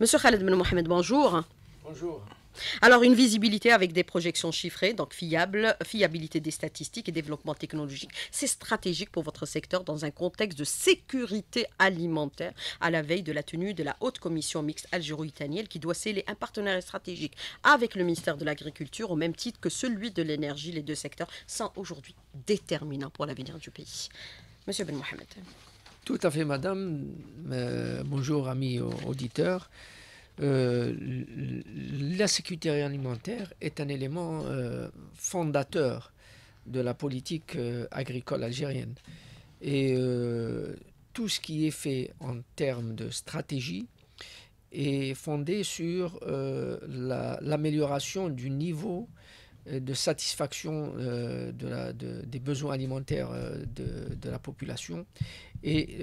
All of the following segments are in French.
Monsieur Khaled Ben Mohamed, bonjour. Bonjour. Alors, une visibilité avec des projections chiffrées, donc fiables, fiabilité des statistiques et développement technologique, c'est stratégique pour votre secteur dans un contexte de sécurité alimentaire à la veille de la tenue de la haute commission mixte algéro-italienne qui doit sceller un partenariat stratégique avec le ministère de l'Agriculture au même titre que celui de l'énergie. Les deux secteurs sont aujourd'hui déterminants pour l'avenir du pays. Monsieur Ben Mohamed. Tout à fait, madame. Euh, bonjour, amis auditeurs. Euh, la sécurité alimentaire est un élément euh, fondateur de la politique agricole algérienne. Et tout ce qui est fait en termes de stratégie est fondé sur l'amélioration du niveau euh, de satisfaction euh, des besoins alimentaires euh, de, la population et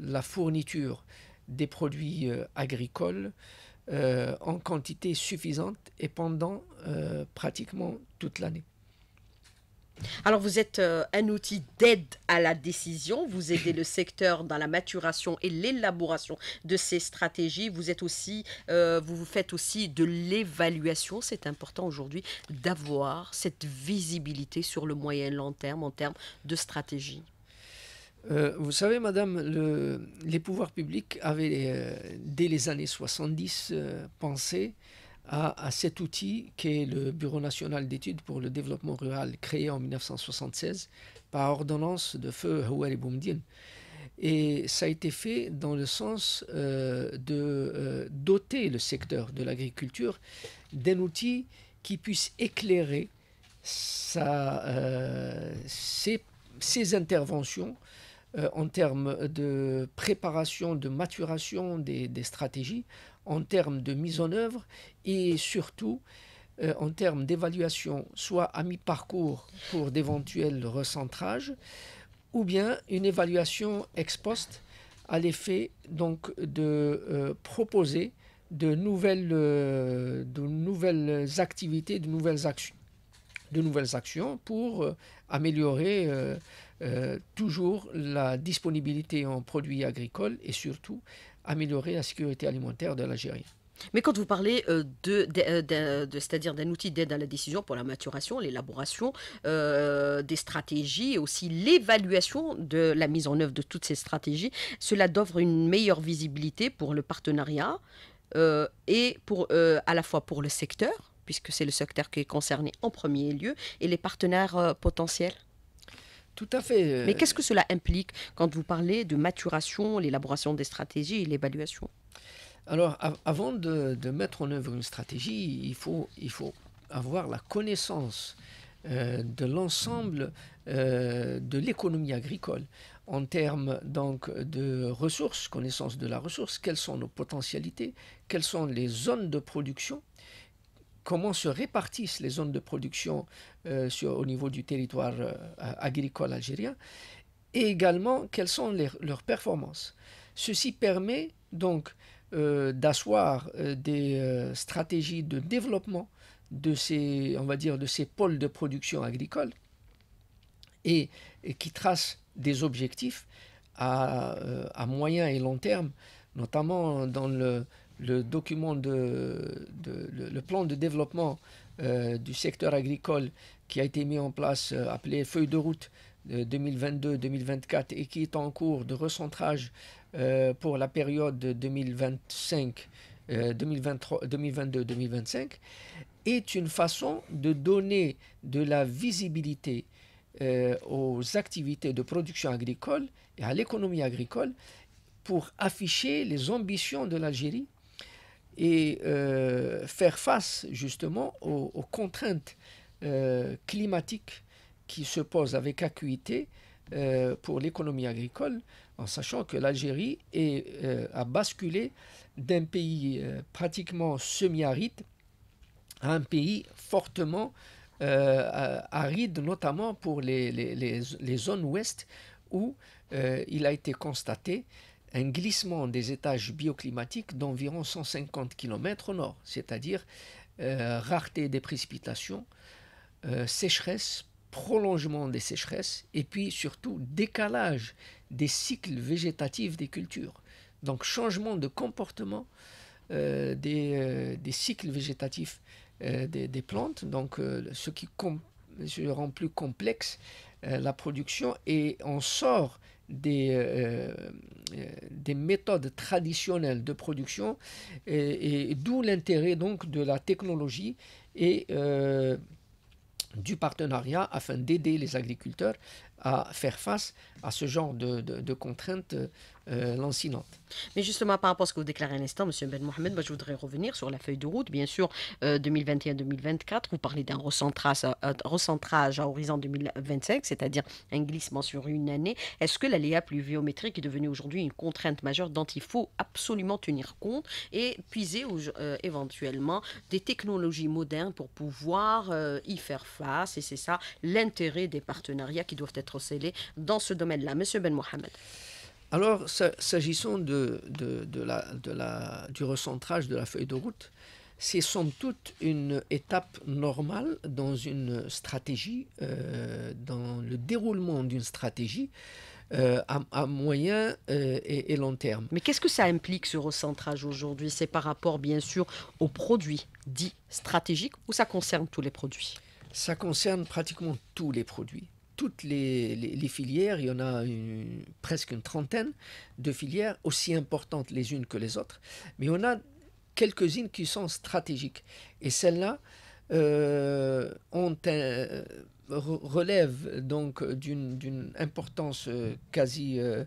la fourniture des produits agricoles en quantité suffisante et pendant pratiquement toute l'année. Alors vous êtes euh, un outil d'aide à la décision, vous aidez le secteur dans la maturation et l'élaboration de ces stratégies, vous êtes aussi, euh, vous faites aussi de l'évaluation, c'est important aujourd'hui d'avoir cette visibilité sur le moyen long terme en termes de stratégie. Euh, vous savez, madame, les pouvoirs publics avaient, dès les années 70, pensé à, cet outil qui le Bureau national d'études pour le développement rural créé en 1976 par ordonnance de feu Houari Boumdine. Et ça a été fait dans le sens euh, de euh, doter le secteur de l'agriculture d'un outil qui puisse éclairer euh, ses, interventions en termes de préparation, de maturation des stratégies, en termes de mise en œuvre et surtout euh, en termes d'évaluation, soit à mi-parcours pour d'éventuels recentrages, ou bien une évaluation ex post à l'effet donc de euh, proposer de nouvelles, euh, de nouvelles activités, de nouvelles actions, de nouvelles actions pour améliorer toujours la disponibilité en produits agricoles et surtout améliorer la sécurité alimentaire de l'Algérie. Mais quand vous parlez euh, euh, de, c'est-à-dire d'un outil d'aide à la décision pour la maturation, l'élaboration euh, des stratégies et aussi l'évaluation de la mise en œuvre de toutes ces stratégies, cela d'offre une meilleure visibilité pour le partenariat et pour à la fois pour le secteur, puisque c'est le secteur qui est concerné en premier lieu, et les partenaires potentiels à fait. Euh. Mais qu'est-ce que cela implique quand vous parlez de maturation, l'élaboration des stratégies et l'évaluation alors, avant de, mettre en œuvre une stratégie, il faut, il faut avoir la connaissance euh, de l'ensemble euh, de l'économie agricole en termes donc de ressources, connaissance de la ressource, quelles sont nos potentialités, quelles sont les zones de production, comment se répartissent les zones de production euh, au niveau du territoire euh, agricole algérien et également quelles sont leurs performances. Ceci permet donc euh, d'asseoir des stratégies de développement de ces, on va dire, de ces pôles de production agricole et, qui tracent des objectifs à, moyen et long terme, notamment dans le, le document de, le, plan de développement euh, du secteur agricole qui a été mis en place, euh, appelé feuille de route 2022-2024 euh, et qui est en cours de recentrage pour la période 2025. 2022-2025 est une façon de donner de la visibilité aux activités de production agricole et à l'économie agricole pour afficher les ambitions de l'Algérie et euh, faire face justement aux, contraintes euh, climatiques qui se posent avec acuité euh, pour l'économie agricole, en sachant que l'Algérie a basculé d'un pays pratiquement semi-aride à un pays fortement aride, notamment pour les zones ouest où il a été constaté un glissement des étages bioclimatiques d'environ 150 km au nord, c'est-à-dire euh, rareté des précipitations, euh, sécheresse, prolongement des sécheresses et puis surtout décalage des cycles végétatifs des cultures. Donc changement de comportement euh, des, cycles végétatifs des, des, plantes, donc ce qui rend plus complexe la production et on sort euh, euh, des, méthodes traditionnelles de production, et, d'où l'intérêt donc de la technologie et euh, du partenariat afin d'aider les agriculteurs à faire face à ce genre de, de, contraintes euh, lancinantes. Mais justement, par rapport à ce que vous déclarez à l'instant, M. Ben Mohamed, je voudrais revenir sur la feuille de route. Bien sûr, 2021-2024, euh, vous parlez d'un recentrage, recentrage à horizon 2025, c'est-à-dire un glissement sur une année. Est-ce que l'aléa pluviométrique est devenue aujourd'hui une contrainte majeure dont il faut absolument tenir compte et puiser euh, éventuellement des technologies modernes pour pouvoir y faire face Et c'est ça l'intérêt des partenariats qui doivent être dans ce domaine-là. Monsieur Ben Mohamed. Alors, s'agissant de, du recentrage de la feuille de route, c'est somme toute une étape normale dans une stratégie, euh, dans le déroulement d'une stratégie euh, à, moyen euh, et, et, long terme. Mais qu'est-ce que ça implique ce recentrage aujourd'hui C'est par rapport bien sûr aux produits dits stratégiques ou ça concerne tous les produits Ça concerne pratiquement tous les produits toutes les, filières, il y en a une, presque une trentaine de filières aussi importantes les unes que les autres, mais on a quelques-unes qui sont stratégiques. Et celles-là euh, relèvent donc d'une importance euh, quasi euh,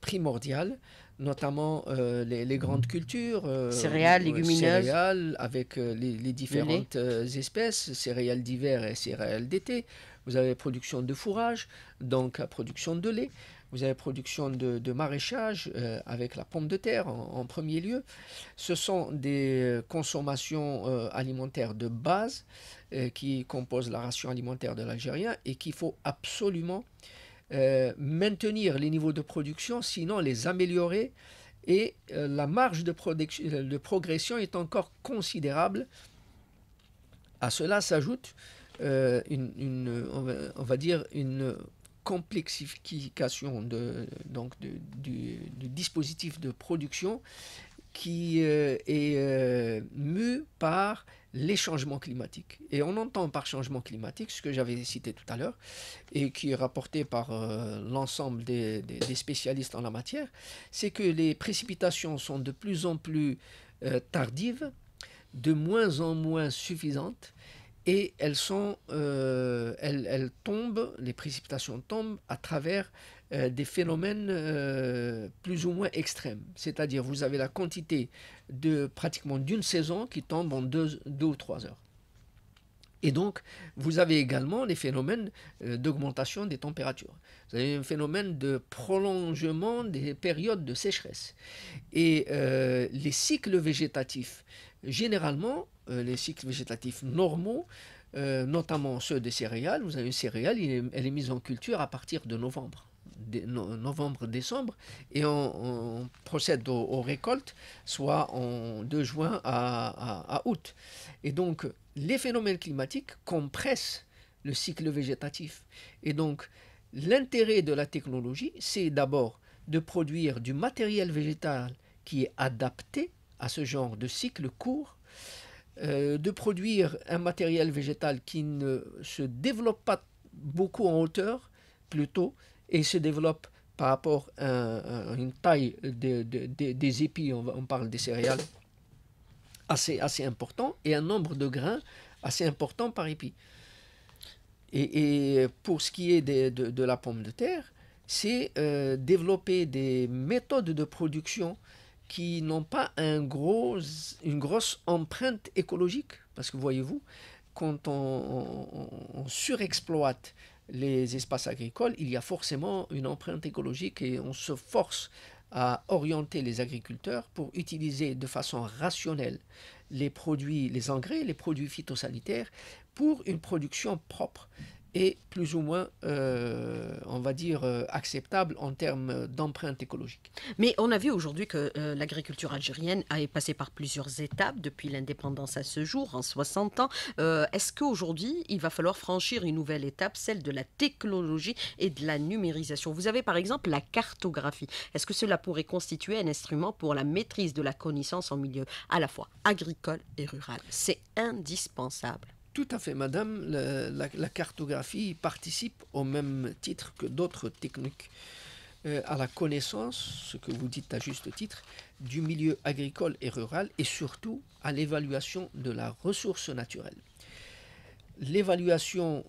primordiale notamment les, grandes cultures. céréales, légumineuses. Céréales, avec les, les, différentes espèces, céréales d'hiver et céréales d'été, vous avez production de fourrage, donc production de lait. Vous avez production de, maraîchage euh, avec la pompe de terre en, premier lieu. Ce sont des consommations euh, alimentaires de base euh, qui composent la ration alimentaire de l'Algérien et qu'il faut absolument maintenir les niveaux de production, sinon les améliorer. Et la marge de, de, progression est encore considérable. À cela s'ajoute euh, une, on, va, dire, une complexification de, donc du, dispositif de production qui euh, est euh, par les changements climatiques. Et on entend par changement climatique ce que j'avais cité tout à l'heure et qui est rapporté par euh, l'ensemble des, spécialistes en la matière, c'est que les précipitations sont de plus en plus tardives, de moins en moins suffisantes et elles, sont, euh, elles, tombent, les précipitations tombent à travers euh, des phénomènes euh, plus ou moins extrêmes. C'est-à-dire vous avez la quantité de pratiquement d'une saison qui tombe en deux, deux ou trois heures. Et donc, vous avez également les phénomènes d'augmentation des températures. Vous avez un phénomène de prolongement des périodes de sécheresse. Et les cycles végétatifs Généralement, euh, les cycles végétatifs normaux, euh, notamment ceux des céréales, vous avez une céréale, elle est mise en culture à partir de novembre. novembre-décembre et on, procède aux, récoltes soit en, de juin à août. Et donc les phénomènes climatiques compressent le cycle végétatif. Et donc l'intérêt de la technologie, c'est d'abord de produire du matériel végétal qui est adapté à ce genre de cycle court, euh, de produire un matériel végétal qui ne se développe pas beaucoup en hauteur, plutôt, et se développe par rapport à, une taille des épis, on, parle des céréales, assez, assez important, et un nombre de grains assez important par épi. Et, pour ce qui est de, la pomme de terre, c'est euh, développer des méthodes de production qui n'ont pas une grosse empreinte écologique. Parce que voyez-vous, quand on, surexploite les espaces agricoles, il y a forcément une empreinte écologique et on se force à orienter les agriculteurs pour utiliser de façon rationnelle les produits, les engrais, les produits phytosanitaires pour une production propre est plus ou moins, euh, on va dire, euh, acceptable en termes d'empreinte écologique. Mais on a vu aujourd'hui que euh, l'agriculture algérienne a passé par plusieurs étapes depuis l'indépendance à ce jour, en 60 ans. Est-ce qu'aujourd'hui, il va falloir franchir une nouvelle étape, celle de la technologie et de la numérisation Vous avez par exemple la cartographie. Est-ce que cela pourrait constituer un instrument pour la maîtrise de la connaissance en milieu à la fois agricole et rural C'est indispensable. Tout à fait, madame. La, cartographie participe au même titre que d'autres techniques euh, à la connaissance, ce que vous dites à juste titre, du milieu agricole et rural et surtout à l'évaluation de la ressource naturelle. L'évaluation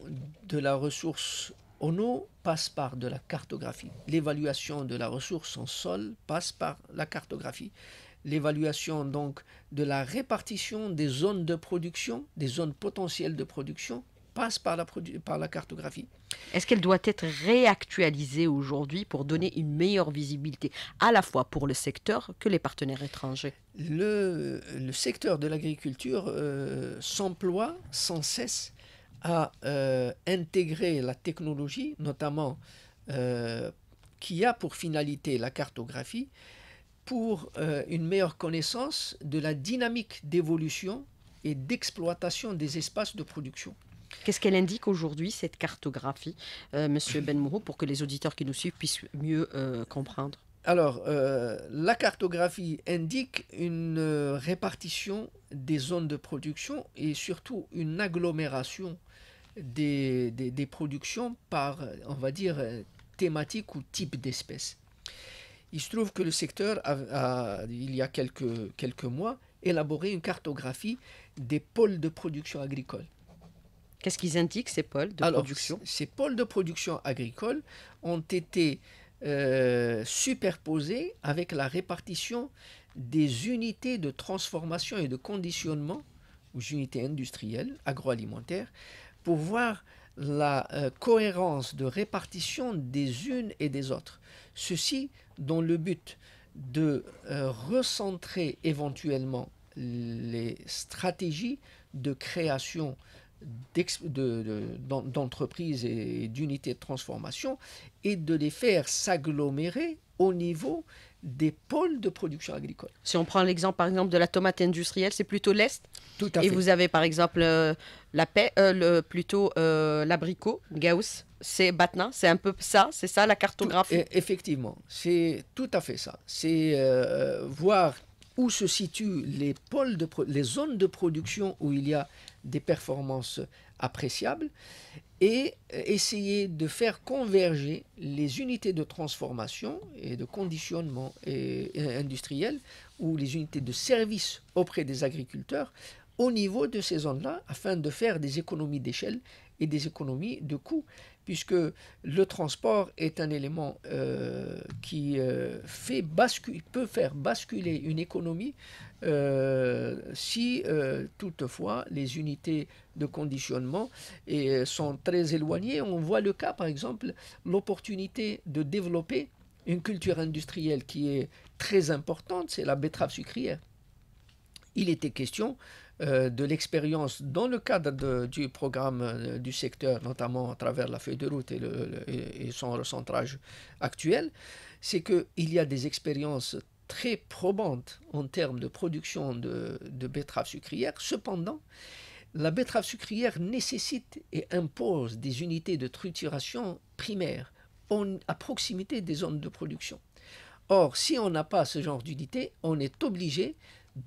de la ressource en eau passe par de la cartographie. L'évaluation de la ressource en sol passe par la cartographie l'évaluation donc de la répartition des zones de production, des zones potentielles de production, passe par la, cartographie. Est-ce qu'elle doit être réactualisée aujourd'hui pour donner une meilleure visibilité, à la fois pour le secteur que les partenaires étrangers Le, secteur de l'agriculture euh, s'emploie sans cesse à euh, intégrer la technologie, notamment euh, qui a pour finalité la cartographie, pour euh, une meilleure connaissance de la dynamique d'évolution et d'exploitation des espaces de production. Qu'est-ce qu'elle indique aujourd'hui, cette cartographie, M. Euh, monsieur Benmourou, pour que les auditeurs qui nous suivent puissent mieux euh, comprendre Alors, la cartographie indique une répartition des zones de production et surtout une agglomération des, des productions par, on va dire, thématique ou type d'espèce. Il se trouve que le secteur a, il y a quelques, quelques mois, élaboré une cartographie des pôles de production agricole. Qu'est-ce qu'ils indiquent, ces pôles de production Ces pôles de production agricole ont été euh, superposés avec la répartition des unités de transformation et de conditionnement, aux unités industrielles, agroalimentaires, pour voir la euh, cohérence de répartition des unes et des autres. Ceci dans le but de euh, recentrer éventuellement les stratégies de création d'entreprises et d'unités de transformation et de les faire s'agglomérer au niveau des pôles de production agricole. Si on prend l'exemple par exemple de la tomate industrielle, c'est plutôt l'Est. Tout et vous avez par exemple euh, la paix, euh, plutôt euh, l'abricot, Gauss, c'est Batna, c'est un peu ça, c'est ça la cartographie e, Effectivement, c'est tout à fait ça. C'est euh, voir où se situent les, pôles de les zones de production où il y a des performances appréciables et essayer de faire converger les unités de transformation et de conditionnement et, industriel ou les unités de service auprès des agriculteurs au niveau de ces zones-là afin de faire des économies d'échelle et des économies de coûts, puisque le transport est un élément euh, qui euh, fait peut faire basculer une économie euh, si toutefois les unités de conditionnement sont très éloignées. On voit le cas, par exemple, l'opportunité de développer une culture industrielle qui est très importante, c'est la betterave sucrière. Il était question euh, de l'expérience dans le cadre du programme euh, du secteur, notamment à travers la feuille de route et, son recentrage actuel, c'est qu'il y a des expériences très probantes en termes de production de, betteraves sucrières. Cependant, la betterave sucrière nécessite et impose des unités de trituration primaires à proximité des zones de production. Or, si on n'a pas ce genre d'unité, on est obligé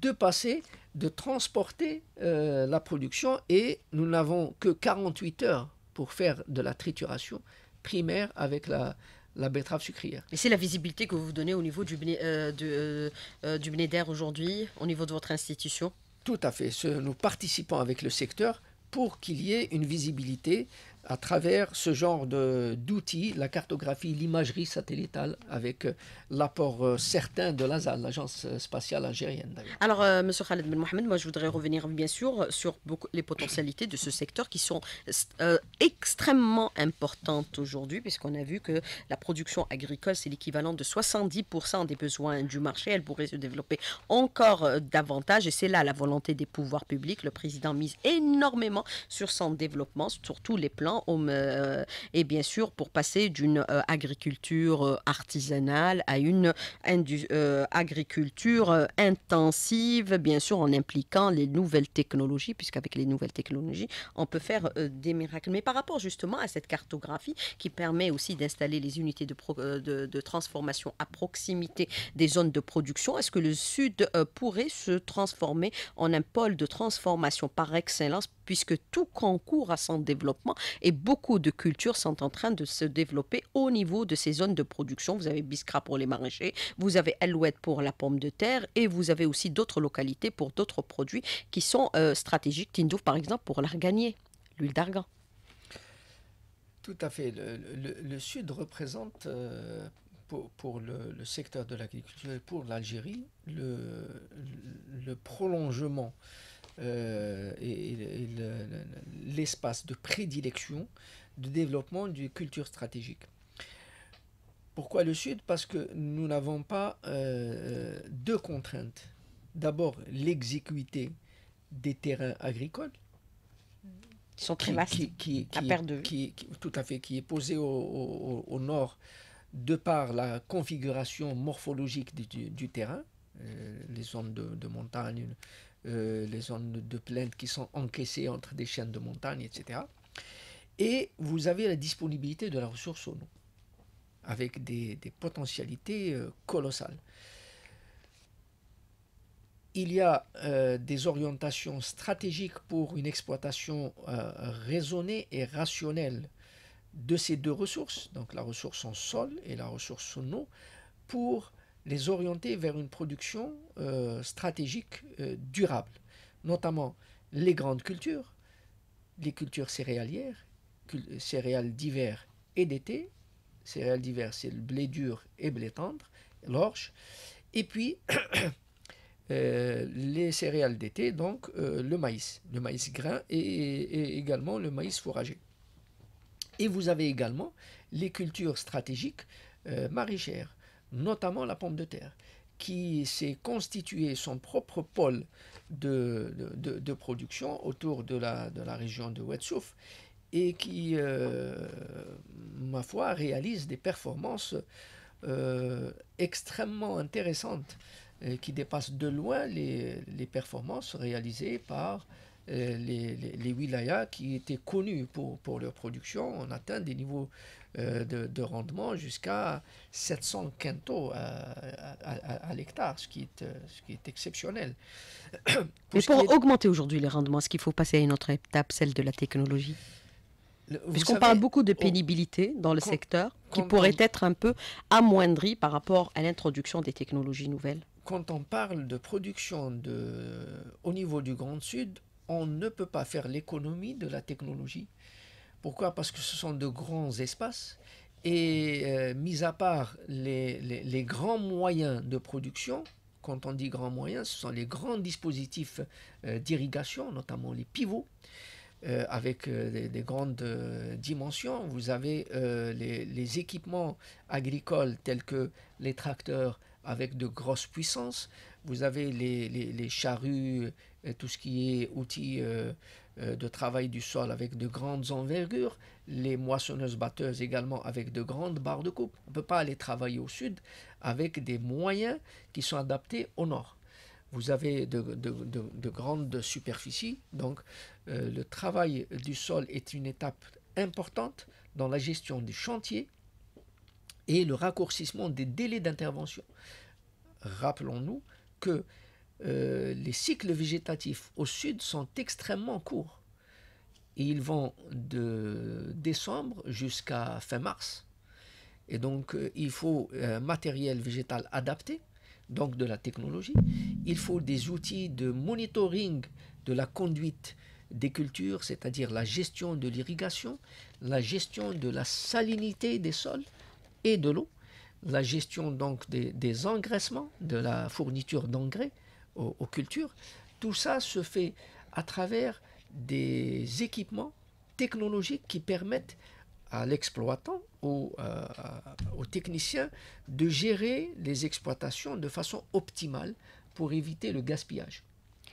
de passer de transporter euh, la production et nous n'avons que 48 heures pour faire de la trituration primaire avec la, la betterave sucrière. Et c'est la visibilité que vous donnez au niveau du, euh, euh, euh aujourd'hui, au niveau de votre institution Tout à fait. Ce, nous participons avec le secteur pour qu'il y ait une visibilité à travers ce genre d'outils, la cartographie, l'imagerie satellitale, avec euh, l'apport euh, certain de l'ASA, l'Agence spatiale algérienne. Alors, euh, Monsieur Khaled Ben Mohamed, moi je voudrais revenir bien sûr sur les potentialités de ce secteur qui sont extrêmement importantes aujourd'hui, puisqu'on a vu que la production agricole, c'est l'équivalent de 70% des besoins du marché. Elle pourrait se développer encore davantage, et c'est là la volonté des pouvoirs publics. Le président mise énormément sur son développement, sur tous les plans Hein, euh, et bien sûr pour passer d'une euh, agriculture euh, artisanale à une agriculture intensive, bien sûr en impliquant les nouvelles technologies, puisqu'avec les nouvelles technologies, on peut faire des miracles. Mais par rapport justement à cette cartographie qui permet aussi d'installer les unités de, de, transformation à proximité des zones de production, est-ce que le Sud pourrait se transformer en un pôle de transformation par excellence puisque tout concourt à son développement et beaucoup de cultures sont en train de se développer au niveau de ces zones de production. Vous avez Biscra pour les maraîchers, vous avez Alouette pour la pomme de terre et vous avez aussi d'autres localités pour d'autres produits qui sont euh, stratégiques. Tindouf, par exemple, pour l'arganier, l'huile d'argan. Tout à fait. Le, Sud représente euh, pour, le, le, secteur de l'agriculture et pour l'Algérie le, prolongement euh, et, l'espace de prédilection de développement d'une culture stratégique. Pourquoi le Sud Parce que nous n'avons pas euh, euh, deux contraintes. D'abord, l'exécuité des terrains agricoles. Qui sont très vastes, qui, tout à fait, qui est posée au, nord de par la configuration morphologique du, terrain, les zones de montagne, euh, les zones de plaine qui sont encaissées entre des chaînes de montagne, etc. Et vous avez la disponibilité de la ressource en eau, avec des, potentialités euh, colossales. Il y a euh, des orientations stratégiques pour une exploitation raisonnée et rationnelle de ces deux ressources, donc la ressource en sol et la ressource en eau, pour les orienter vers une production euh, stratégique euh, durable, notamment les grandes cultures, les cultures céréalières, céréales d'hiver et d'été, céréales d'hiver c'est le blé dur et blé tendre, l'orge, et puis euh, les céréales d'été, donc le maïs, le maïs grain et, également le maïs fourragé. Et vous avez également les cultures stratégiques maraîchères notamment la pompe de terre, qui s'est constituée son propre pôle de, production autour de la, région de Wetsouf et qui, euh, ma foi, réalise des performances euh, extrêmement intéressantes qui dépassent de loin les, les performances réalisées par euh, les, les, wilayas qui étaient connus pour, pour leur production, on atteint des niveaux euh, de, de, rendement jusqu'à 700 quintaux à, l'hectare, ce, qui est, euh, ce qui est exceptionnel. pour Mais pour augmenter aujourd'hui les rendements, est-ce qu'il faut passer à une autre étape, celle de la technologie Puisqu'on parle beaucoup de pénibilité dans le secteur, qui pourrait être un peu amoindrie par rapport à l'introduction des technologies nouvelles. Quand on parle de production de... au niveau du Grand Sud, on ne peut pas faire l'économie de la technologie. Pourquoi Parce que ce sont de grands espaces et euh, mis à part les, grands moyens de production, quand on dit grands moyens, ce sont les grands dispositifs euh, d'irrigation, notamment les pivots, euh, avec des, grandes dimensions. Vous avez les, équipements agricoles tels que les tracteurs avec de grosses puissances, vous avez les, charrues tout ce qui est outils euh, euh, de travail du sol avec de grandes envergures, les moissonneuses-batteuses également avec de grandes barres de coupe. On ne peut pas aller travailler au sud avec des moyens qui sont adaptés au nord. Vous avez de, grandes superficies, donc euh, le travail du sol est une étape importante dans la gestion du chantier et le raccourcissement des délais d'intervention. Rappelons-nous que euh, les cycles végétatifs au sud sont extrêmement courts. ils vont de décembre jusqu'à fin mars. Et donc, euh, il faut un matériel végétal adapté, donc de la technologie. Il faut des outils de monitoring de la conduite des cultures, c'est-à-dire la gestion de l'irrigation, la gestion de la salinité des sols et de l'eau, la gestion donc des engraissements, de la fourniture d'engrais, aux, cultures, tout ça se fait à travers des équipements technologiques qui permettent à l'exploitant euh, euh, aux techniciens de gérer les exploitations de façon optimale pour éviter le gaspillage.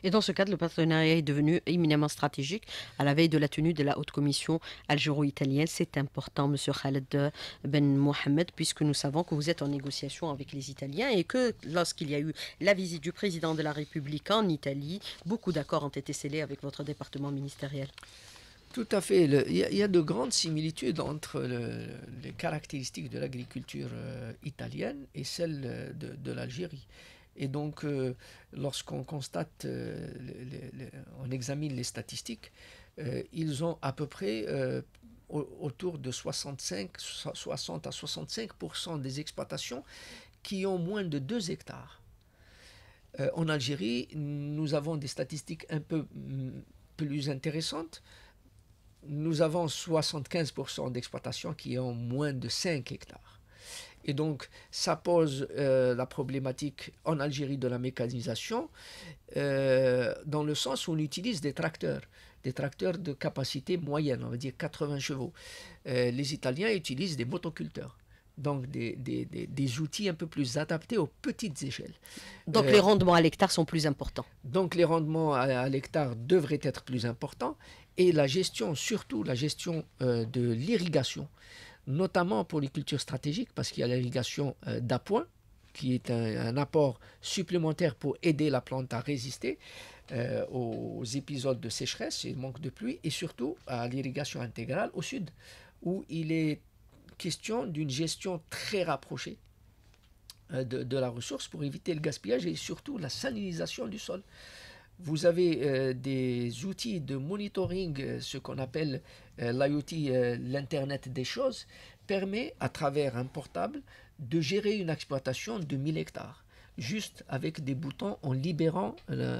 Et dans ce cadre, le partenariat est devenu éminemment stratégique à la veille de la tenue de la haute commission algéro-italienne. C'est important, M. Khaled Ben Mohamed, puisque nous savons que vous êtes en négociation avec les Italiens et que lorsqu'il y a eu la visite du président de la République en Italie, beaucoup d'accords ont été scellés avec votre département ministériel. Tout à fait. Il y, a de grandes similitudes entre les caractéristiques de l'agriculture euh, italienne et celles euh, de l'Algérie. Et donc, euh, lorsqu'on constate, euh, on examine les statistiques, euh, ils ont à peu près autour de 65, 60 à 65 des exploitations qui ont moins de 2 hectares. en Algérie, nous avons des statistiques un peu mm, plus intéressantes. Nous avons 75 d'exploitations qui ont moins de 5 hectares. Et donc, ça pose euh, la problématique en Algérie de la mécanisation, euh, dans le sens où on utilise des tracteurs, des tracteurs de capacité moyenne, on va dire 80 chevaux. Euh, les Italiens utilisent des motoculteurs donc des, des, des, outils un peu plus adaptés aux petites échelles. Donc les rendements à l'hectare sont plus importants. Donc les rendements à, l'hectare devraient être plus importants et la gestion, surtout la gestion de l'irrigation notamment pour les cultures stratégiques, parce qu'il y a l'irrigation euh, d'appoint, qui est un, apport supplémentaire pour aider la plante à résister euh, aux épisodes de sécheresse et manque de pluie, et surtout à l'irrigation intégrale au sud, où il est question d'une gestion très rapprochée euh, de, de, la ressource pour éviter le gaspillage et surtout la salinisation du sol vous avez euh, des outils de monitoring, euh, ce qu'on appelle euh, l'IoT, l'Internet des choses, permet à travers un portable de gérer une exploitation de 1000 hectares, juste avec des boutons en libérant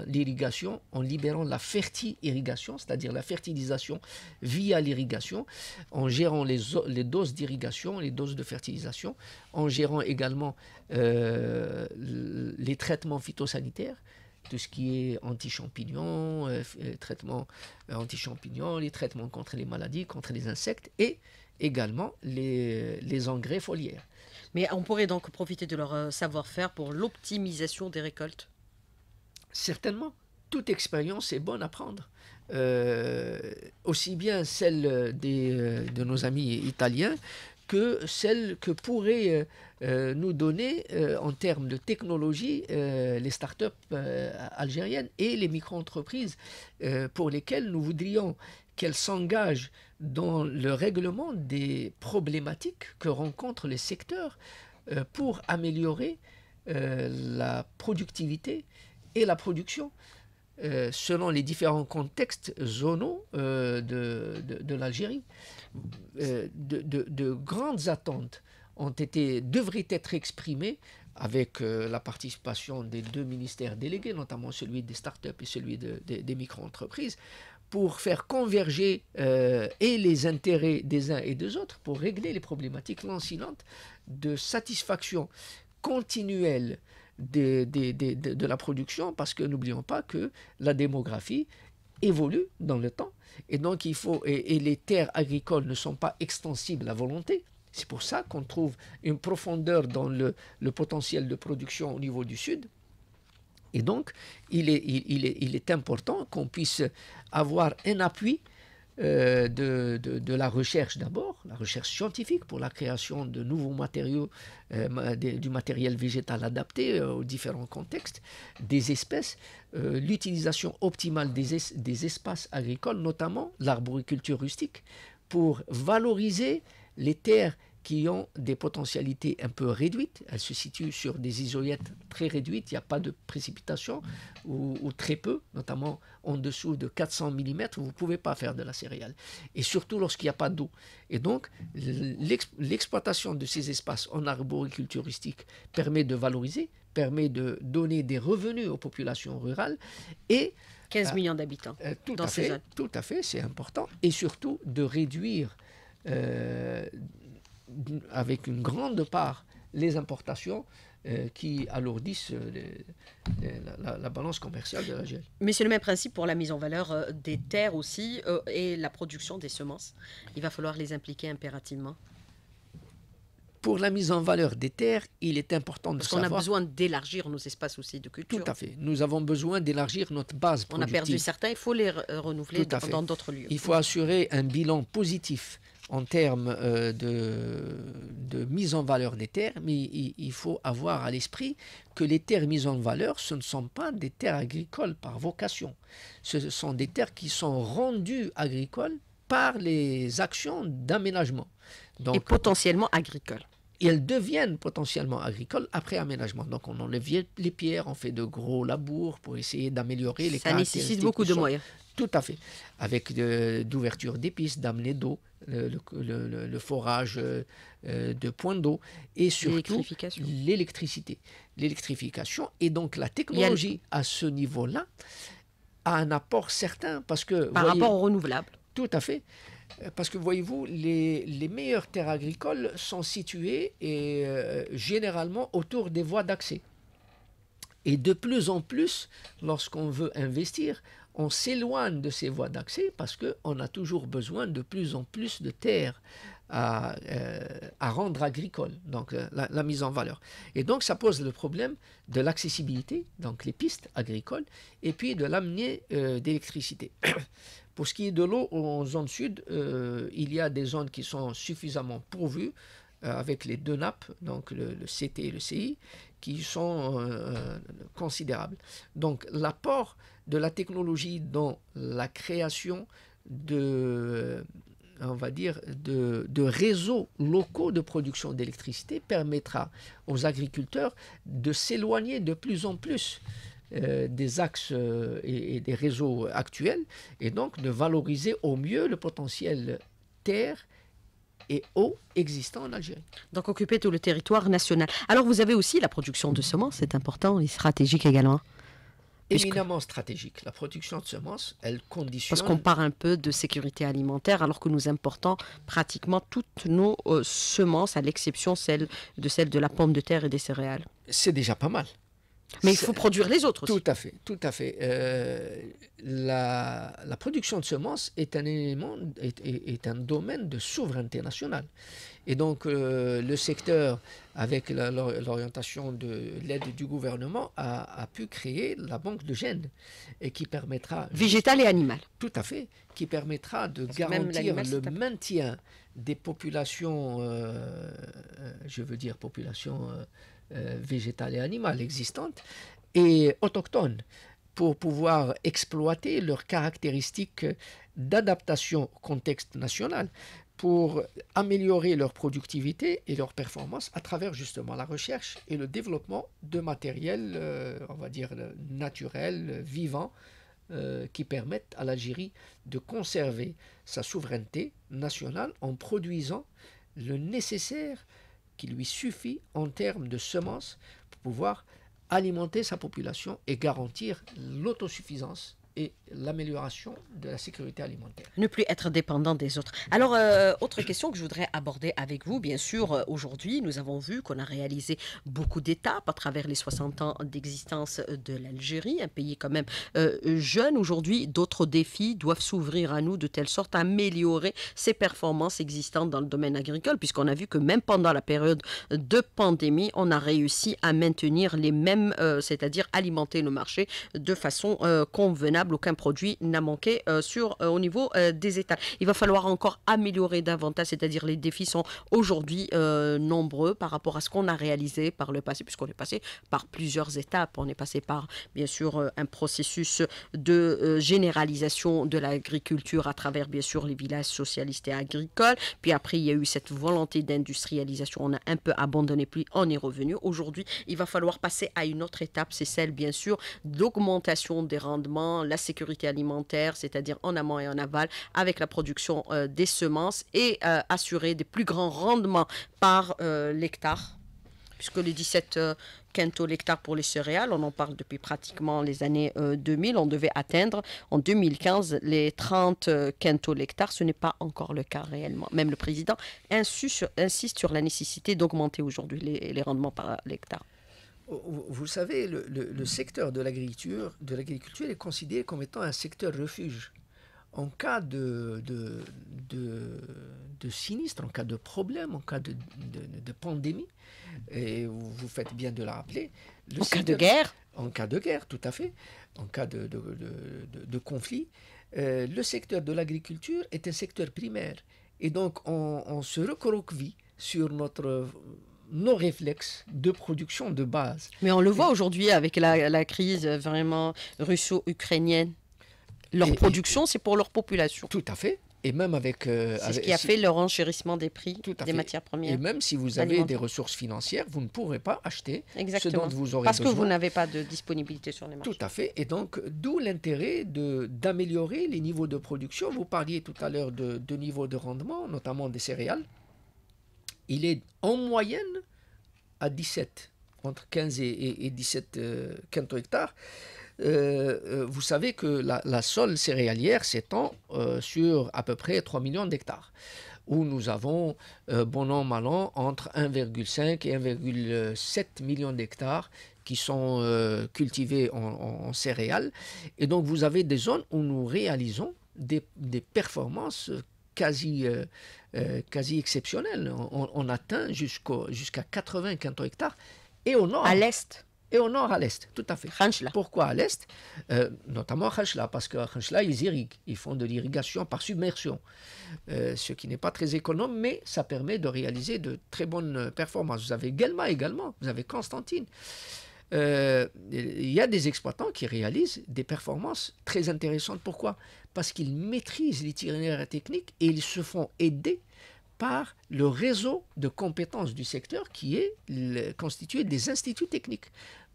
l'irrigation, en libérant la ferti cest c'est-à-dire la fertilisation via l'irrigation, en gérant les doses d'irrigation, les doses de fertilisation, en gérant également les traitements phytosanitaires tout ce qui est anti-champignons, euh, euh, traitements euh, anti-champignons, les traitements contre les maladies, contre les insectes et également les, engrais foliaires. Mais on pourrait donc profiter de leur savoir-faire pour l'optimisation des récoltes Certainement. Toute expérience est bonne à prendre. aussi bien celle de nos amis italiens que celles que pourraient euh, euh, nous donner euh, en termes de technologie les les startups algériennes et les micro-entreprises pour lesquelles nous voudrions qu'elles s'engagent dans le règlement des problématiques que rencontrent les secteurs pour améliorer la productivité et la production euh, selon les différents contextes zonaux euh, de, l'Algérie, euh, de, grandes attentes ont été, devraient être exprimées avec la participation des deux ministères délégués, notamment celui des startups et celui des micro-entreprises, pour faire converger et les intérêts des uns et des autres pour régler les problématiques lancinantes de satisfaction continuelle de la production, parce que n'oublions pas que la démographie évolue dans le temps, et donc il faut, et, les terres agricoles ne sont pas extensibles à volonté. C'est pour ça qu'on trouve une profondeur dans le, potentiel de production au niveau du sud. Et donc, il est, est, il est important qu'on puisse avoir un appui euh, de, de, la recherche d'abord, la recherche scientifique pour la création de nouveaux matériaux, euh, du matériel végétal adapté euh, aux différents contextes, des espèces, l'utilisation optimale des, des, espaces agricoles, notamment l'arboriculture rustique, pour valoriser les terres qui ont des potentialités un peu réduites. Elles se situent sur des isolettes très réduites, il n'y a pas de précipitation ou, très peu, notamment en dessous de 400 mm, vous ne pouvez pas faire de la céréale. Et surtout lorsqu'il n'y a pas d'eau. Et donc, l'exploitation de ces espaces en arboriculturistique permet de valoriser, permet de donner des revenus aux populations rurales et 15 euh, millions d'habitants euh, dans Tout à fait, c'est important. Et surtout de réduire euh, avec une grande part les importations euh, qui alourdissent euh, la, balance commerciale de l'Algérie. Mais c'est le même principe pour la mise en valeur euh, des terres aussi et la production des semences. Il va falloir les impliquer impérativement. Pour la mise en valeur des terres, il est important de savoir... Parce qu'on a besoin d'élargir nos espaces aussi de culture. Tout à fait. Nous avons besoin d'élargir notre base On a perdu certains, il faut les renouveler dans d'autres lieux. Il faut assurer un bilan positif en termes euh, de, mise en valeur des terres, mais il, faut avoir à l'esprit que les terres mises en valeur, ce ne sont pas des terres agricoles par vocation. Ce sont des terres qui sont rendues agricoles par les actions d'aménagement. et potentiellement agricoles et elles deviennent potentiellement agricoles après aménagement. Donc on enlève les pierres, on fait de gros labours pour essayer d'améliorer les Ça caractéristiques. Ça nécessite beaucoup de moyens. Tout à fait. Avec de, euh, d'ouverture d'épices, d'amener d'eau, le, le, forage euh, euh, de points d'eau et surtout l'électricité. L'électrification et donc la technologie à ce niveau-là a un apport certain parce que... Par rapport au renouvelable. Tout à fait. Parce que voyez-vous, les, les, meilleures terres agricoles sont situées et, euh, généralement autour des voies d'accès. Et de plus en plus, lorsqu'on veut investir, on s'éloigne de ces voies d'accès parce qu'on a toujours besoin de plus en plus de terres à, euh, rendre agricoles, donc euh, la, mise en valeur. Et donc ça pose le problème de l'accessibilité, donc les pistes agricoles, et puis de l'amener d'électricité. Pour ce qui est de l'eau, en zone sud, euh, il y a des zones qui sont suffisamment pourvues euh, avec les deux nappes, donc le, CT et le CI, qui sont euh, considérables. Donc l'apport de la technologie dans la création de on va dire, de, réseaux locaux de production d'électricité permettra aux agriculteurs de s'éloigner de plus en plus euh, des axes euh, et, des réseaux actuels, et donc de valoriser au mieux le potentiel terre et eau existant en Algérie. Donc occuper tout le territoire national. Alors vous avez aussi la production de semences, c'est important et stratégique également éminemment stratégique. La production de semences, elle conditionne... Parce qu'on parle un peu de sécurité alimentaire alors que nous importons pratiquement toutes nos euh, semences, à l'exception de celles de la pomme de terre et des céréales. C'est déjà pas mal. Mais il faut produire les autres aussi. Tout à fait, tout à fait. Euh, la, production de semences est un élément, est, un domaine de souveraineté nationale. Et donc euh, le secteur, avec l'orientation de l'aide du gouvernement, a, pu créer la banque de gènes et qui permettra végétal et animal. Tout à fait, qui permettra de garantir le maintien des populations, euh, je veux dire populations euh, végétales et animales existantes et autochtones pour pouvoir exploiter leurs caractéristiques d'adaptation au contexte national pour améliorer leur productivité et leur performance à travers justement la recherche et le développement de matériel, euh, on va dire, naturel, vivant, euh, qui permettent à l'Algérie de conserver sa souveraineté nationale en produisant le nécessaire qui lui suffit en termes de semences pour pouvoir alimenter sa population et garantir l'autosuffisance et l'amélioration de la sécurité alimentaire. Ne plus être dépendant des autres. Alors, euh, autre question que je voudrais aborder avec vous, bien sûr, euh, aujourd'hui, nous avons vu qu'on a réalisé beaucoup d'étapes à travers les 60 ans d'existence de l'Algérie, un pays quand même euh, jeune. Aujourd'hui, d'autres défis doivent s'ouvrir à nous de telle sorte à améliorer ses performances existantes dans le domaine agricole, puisqu'on a vu que même pendant la période de pandémie, on a réussi à maintenir les mêmes, c'est-à-dire alimenter le marché de façon convenable aucun produit n'a manqué euh, sur, euh, au niveau euh, des états. Il va falloir encore améliorer davantage, c'est-à-dire les défis sont aujourd'hui nombreux par rapport à ce qu'on a réalisé par le passé, puisqu'on est passé par plusieurs étapes. On est passé par, bien sûr, un processus de généralisation de l'agriculture à travers, bien sûr, les villages socialistes et agricoles. Puis après, il y a eu cette volonté d'industrialisation. On a un peu abandonné, puis on est revenu. Aujourd'hui, il va falloir passer à une autre étape, c'est celle, bien sûr, d'augmentation des rendements, la sécurité alimentaire, c'est-à-dire en amont et en aval, avec la production euh, des semences et euh, assurer des plus grands rendements par euh, l'hectare, puisque les 17 quintaux l'hectare pour les céréales, on en parle depuis pratiquement les années 2000, on devait atteindre en 2015 les 30 quintaux l'hectare, ce n'est pas encore le cas réellement. Même le président insiste sur, la nécessité d'augmenter aujourd'hui les, rendements par hectare. Vous savez, le, le, le secteur de l'agriculture, de l'agriculture est considéré comme étant un secteur refuge. En cas de, de, sinistre, en cas de problème, en cas de, pandémie, et vous faites bien de la rappeler. Le en cas de guerre En cas de guerre, tout à fait. En cas de, conflit, euh, le secteur de l'agriculture est un secteur primaire. Et donc, on, on se recroqueville sur notre nos réflexes de production de base. Mais on le voit aujourd'hui avec la, crise euh, vraiment russo-ukrainienne. Leur production, c'est pour leur population. Tout à fait. Et même avec. Euh, c'est ce qui a fait leur enchérissement des prix des matières premières. Et même si vous avez des ressources financières, vous ne pourrez pas acheter Exactement. ce dont vous aurez Parce besoin. Parce que vous n'avez pas de disponibilité sur les marchés. Tout à fait. Et donc, d'où l'intérêt d'améliorer les niveaux de production. Vous parliez tout à l'heure de, de niveaux de rendement, notamment des céréales il est en moyenne à 17, entre 15 et, 17 euh, hectares. Euh, euh, vous savez que la, sol céréalière s'étend euh, sur à peu près 3 millions d'hectares, où nous avons, bon an, mal an, entre 1,5 et 1,7 millions d'hectares qui sont cultivés en, céréales. Et donc vous avez des zones où nous réalisons des, des, performances quasi, euh, euh, quasi exceptionnel. On, atteint jusqu'à 80 hectares. Et au nord. À l'est et au nord à l'est, tout à fait. Pourquoi à l'est euh, Notamment Khanshla, parce que Khanshla, ils irriguent, ils font de l'irrigation par submersion, ce qui n'est pas très économe, mais ça permet de réaliser de très bonnes performances. Vous avez Gelma également, vous avez Constantine. Euh, il y a des exploitants qui réalisent des performances très intéressantes. Pourquoi Parce qu'ils maîtrisent l'itinéraire technique et ils se font aider par le réseau de compétences du secteur qui est constitué des instituts techniques,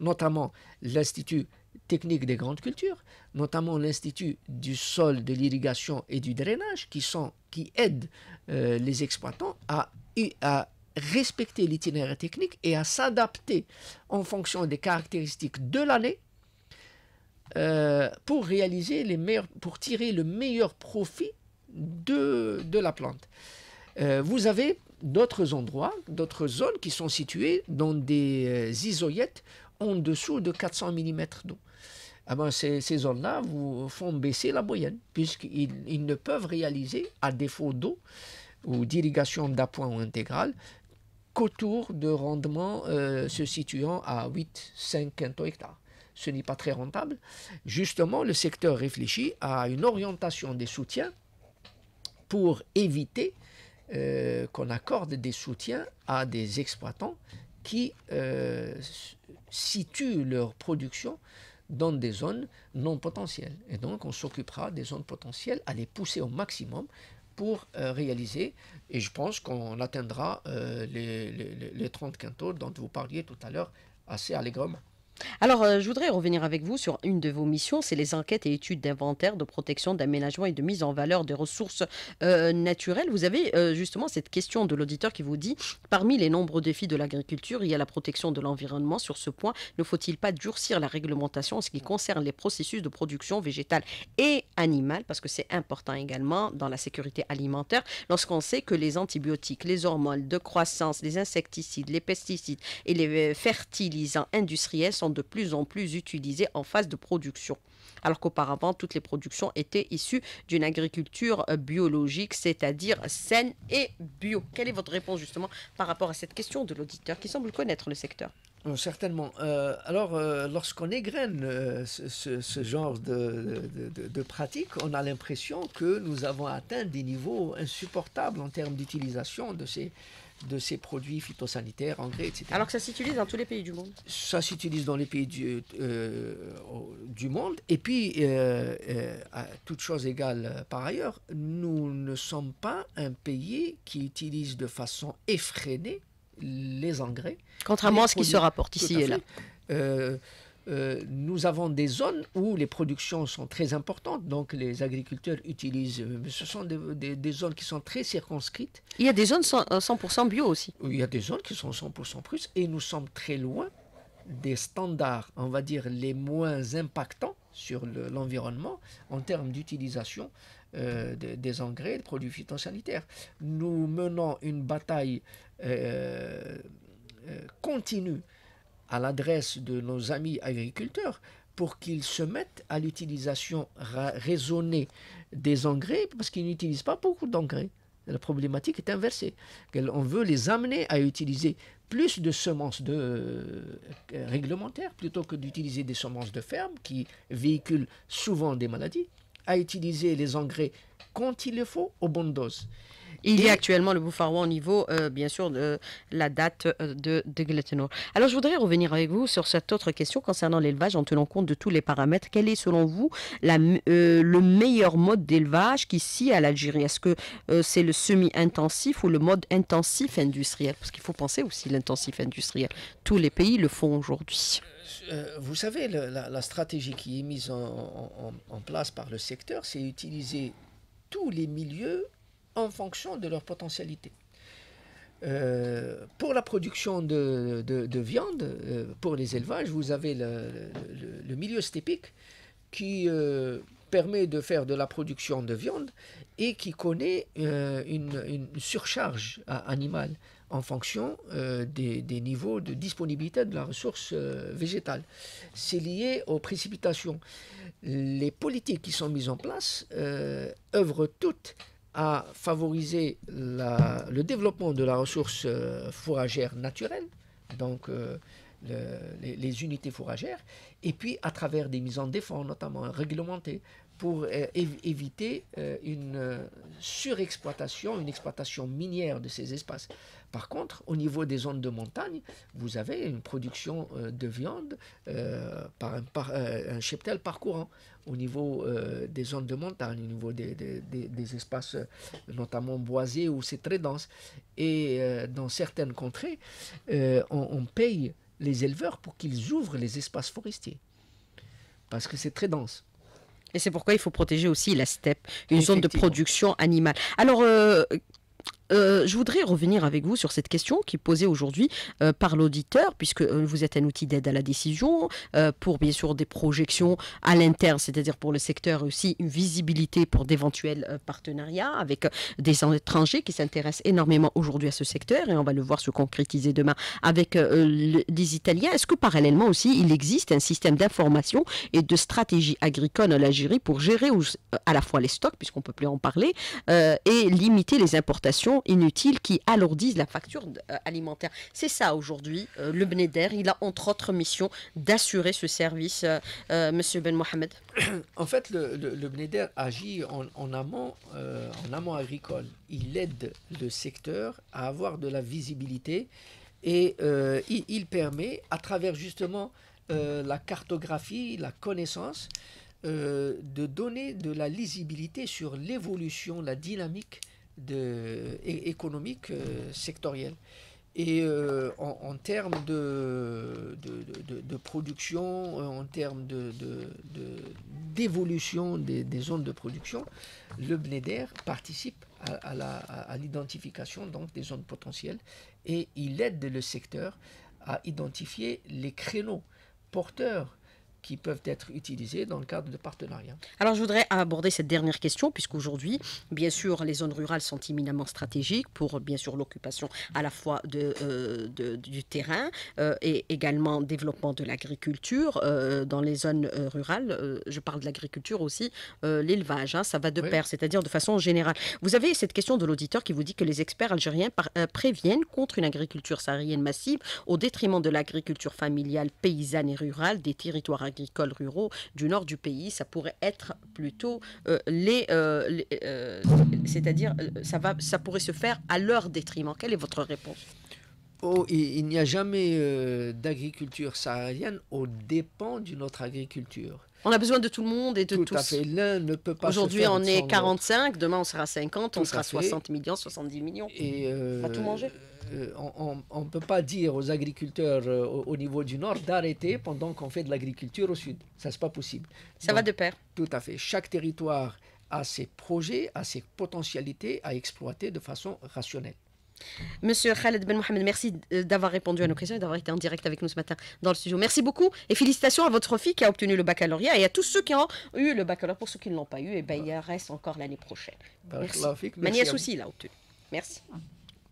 notamment l'Institut technique des grandes cultures, notamment l'Institut du sol, de l'irrigation et du drainage, qui, sont, qui aident euh, les exploitants à respecter l'itinéraire technique et à s'adapter en fonction des caractéristiques de l'année euh, pour réaliser les meilleurs, pour tirer le meilleur profit de, la plante. Euh, vous avez d'autres endroits, d'autres zones qui sont situées dans des euh, isoyettes en dessous de 400 mm d'eau. Ah ben ces, zones-là vous font baisser la moyenne, puisqu'ils ne peuvent réaliser, à défaut d'eau ou d'irrigation d'appoint ou intégrale, qu'autour de rendements euh, se situant à 8, 5 hectares. Ce n'est pas très rentable. Justement, le secteur réfléchit à une orientation des soutiens pour éviter euh, qu'on accorde des soutiens à des exploitants qui euh, situent leur production dans des zones non potentielles. Et donc, on s'occupera des zones potentielles à les pousser au maximum pour euh, réaliser. Et je pense qu'on atteindra euh, les, les 30 quintaux dont vous parliez tout à l'heure assez allègrement. Alors, euh, je voudrais revenir avec vous sur une de vos missions, c'est les enquêtes et études d'inventaire, de protection, d'aménagement et de mise en valeur des ressources euh, naturelles. Vous avez euh, justement cette question de l'auditeur qui vous dit, parmi les nombreux défis de l'agriculture, il y a la protection de l'environnement. Sur ce point, ne faut-il pas durcir la réglementation en ce qui concerne les processus de production végétale et animale, parce que c'est important également dans la sécurité alimentaire, lorsqu'on sait que les antibiotiques, les hormones de croissance, les insecticides, les pesticides et les fertilisants industriels sont de plus en plus utilisés en phase de production. Alors qu'auparavant, toutes les productions étaient issues d'une agriculture euh, biologique, c'est-à-dire saine et bio. Quelle est votre réponse justement par rapport à cette question de l'auditeur qui semble connaître le secteur euh, certainement. Euh, alors, lorsqu'on égrène ce, genre de, pratiques, pratique, on a l'impression que nous avons atteint des niveaux insupportables en termes d'utilisation de ces, de ces produits phytosanitaires, engrais, etc. Alors que ça s'utilise dans tous les pays du monde Ça s'utilise dans les pays du, euh, du monde. Et puis, euh, euh, à toute chose égale par ailleurs, nous ne sommes pas un pays qui utilise de façon effrénée les engrais. Contrairement à ce qui se rapporte ici et là. Euh, nous avons des zones où les productions sont très importantes, donc les agriculteurs utilisent. Euh, ce sont des, zones qui sont très circonscrites. Il y a des zones 100% euh, bio aussi. Il y a des zones qui sont 100% plus, et nous sommes très loin des standards, on va dire, les moins impactants sur l'environnement en termes d'utilisation des, engrais, des produits phytosanitaires. Nous menons une bataille continue à l'adresse de nos amis agriculteurs pour qu'ils se mettent à l'utilisation raisonnée des engrais, parce qu'ils n'utilisent pas beaucoup d'engrais. La problématique est inversée. On veut les amener à utiliser plus de semences de, euh, réglementaires plutôt que d'utiliser des semences de ferme qui véhiculent souvent des maladies, à utiliser les engrais quand il le faut, aux bonnes doses. Il y a actuellement le Bouffarois au niveau, euh, bien sûr, de la date euh, de, de Alors, je voudrais revenir avec vous sur cette autre question concernant l'élevage en tenant compte de tous les paramètres. Quel est, selon vous, euh, le meilleur mode d'élevage qu'ici à l'Algérie Est-ce que c'est le semi-intensif ou le mode intensif industriel Parce qu'il faut penser aussi l'intensif industriel. Tous les pays le font aujourd'hui. Vous savez, la, stratégie qui est mise en, en place par le secteur, c'est utiliser tous les milieux en fonction de leur potentialité. Euh, pour la production de, viande, euh, pour les élevages, vous avez le, milieu stépique qui euh, permet de faire de la production de viande et qui connaît une, surcharge animale en fonction des, niveaux de disponibilité de la ressource végétale. C'est lié aux précipitations. Les politiques qui sont mises en place œuvrent toutes à favoriser le développement de la ressource euh, fourragère naturelle, donc euh, les, unités fourragères, et puis à travers des mises en défense, notamment réglementées, pour euh, éviter une surexploitation, une exploitation minière de ces espaces. Par contre, au niveau des zones de montagne, vous avez une production de viande par, un, par courant. parcourant au niveau euh, des zones de montagne, au niveau des, espaces euh, notamment boisés où c'est très dense. Et euh, dans certaines contrées, on, on, paye les éleveurs pour qu'ils ouvrent les espaces forestiers, parce que c'est très dense. Et c'est pourquoi il faut protéger aussi la steppe, une zone de production animale. Alors, euh, je voudrais revenir avec vous sur cette question qui est posée aujourd'hui euh, par l'auditeur, puisque euh, vous êtes un outil d'aide à la décision, pour bien sûr des projections à l'interne, c'est-à-dire pour le secteur aussi une visibilité pour d'éventuels partenariats avec des étrangers qui s'intéressent énormément aujourd'hui à ce secteur, et on va le voir se concrétiser demain avec des les Italiens. Est-ce que parallèlement aussi, il existe un système d'information et de stratégie agricole en Algérie pour gérer à la fois les stocks, puisqu'on ne peut plus en parler, et limiter les importations inutiles qui alourdissent la facture euh, alimentaire. C'est ça aujourd'hui. Euh, le BNEDER, il a entre autres mission d'assurer ce service, euh, Monsieur Ben Mohamed. En fait, le, BNEDER agit en, amont, en amont agricole. Il aide le secteur à avoir de la visibilité et il, permet, à travers justement la cartographie, la connaissance, de donner de la lisibilité sur l'évolution, la dynamique de, économique euh, sectorielle. Et euh, en, termes de, de, production, euh, en termes d'évolution des, zones de production, le Bleder participe à, à l'identification donc des zones potentielles et il aide le secteur à identifier les créneaux porteurs qui peuvent être utilisées dans le cadre de partenariats. Alors je voudrais aborder cette dernière question, puisqu'aujourd'hui, bien sûr, les zones rurales sont éminemment stratégiques pour, bien sûr, l'occupation à la fois euh, du terrain euh, et également développement de l'agriculture. Euh, dans les zones rurales, je parle de l'agriculture aussi, l'élevage, hein, ça va de pair, c'est-à-dire de façon générale. Vous avez cette question de l'auditeur qui vous dit que les experts algériens préviennent contre une agriculture saharienne massive au détriment de l'agriculture familiale, paysanne et rurale des territoires agricoles agricoles ruraux du nord du pays. Ça pourrait être plutôt euh, les, euh, euh, c'est-à-dire ça va, ça pourrait se faire à leur détriment. Quelle est votre réponse Oh, il n'y a jamais d'agriculture saharienne au dépend d'une autre agriculture. On a besoin de tout le monde et de tout à fait. L'un ne peut pas. Aujourd'hui, on est 45, demain on sera 50, on sera 60 millions, 70 millions. Et on va tout manger. Euh, on ne peut pas dire aux agriculteurs euh, au, niveau du Nord d'arrêter pendant qu'on fait de l'agriculture au Sud. Ça, n'est pas possible. Ça va de pair. Tout à fait. Chaque territoire a ses projets, a ses potentialités à exploiter de façon rationnelle. Monsieur Khaled Ben Mohamed, merci euh, d'avoir répondu à nos questions et d'avoir été en direct avec nous ce matin dans le studio. Merci beaucoup et félicitations à votre fille qui a obtenu le baccalauréat et à tous ceux qui ont eu le baccalauréat. Pour ceux qui ne l'ont pas eu, et eh ben, il reste encore l'année prochaine. Merci. souci l'a obtenu. Merci.